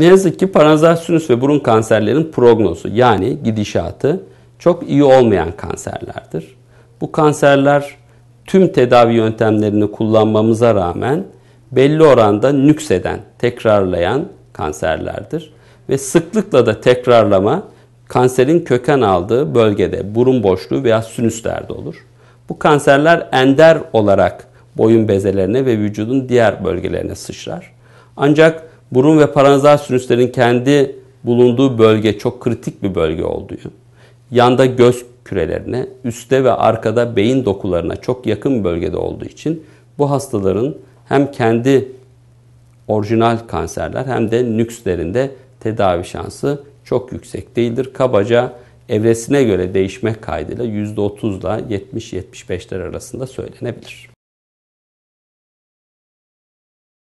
Ne yazık ki paranızal sinüs ve burun kanserlerinin prognozu yani gidişatı çok iyi olmayan kanserlerdir. Bu kanserler tüm tedavi yöntemlerini kullanmamıza rağmen belli oranda nükseden, tekrarlayan kanserlerdir. Ve sıklıkla da tekrarlama kanserin köken aldığı bölgede burun boşluğu veya sinüslerde olur. Bu kanserler ender olarak boyun bezelerine ve vücudun diğer bölgelerine sıçrar. Ancak burun ve paranazal sinüslerin kendi bulunduğu bölge çok kritik bir bölge olduğu, yanda göz kürelerine, üstte ve arkada beyin dokularına çok yakın bir bölgede olduğu için bu hastaların hem kendi orijinal kanserler hem de nükslerinde tedavi şansı çok yüksek değildir. Kabaca evresine göre değişmek kaydıyla %30 ile 70-75'ler arasında söylenebilir.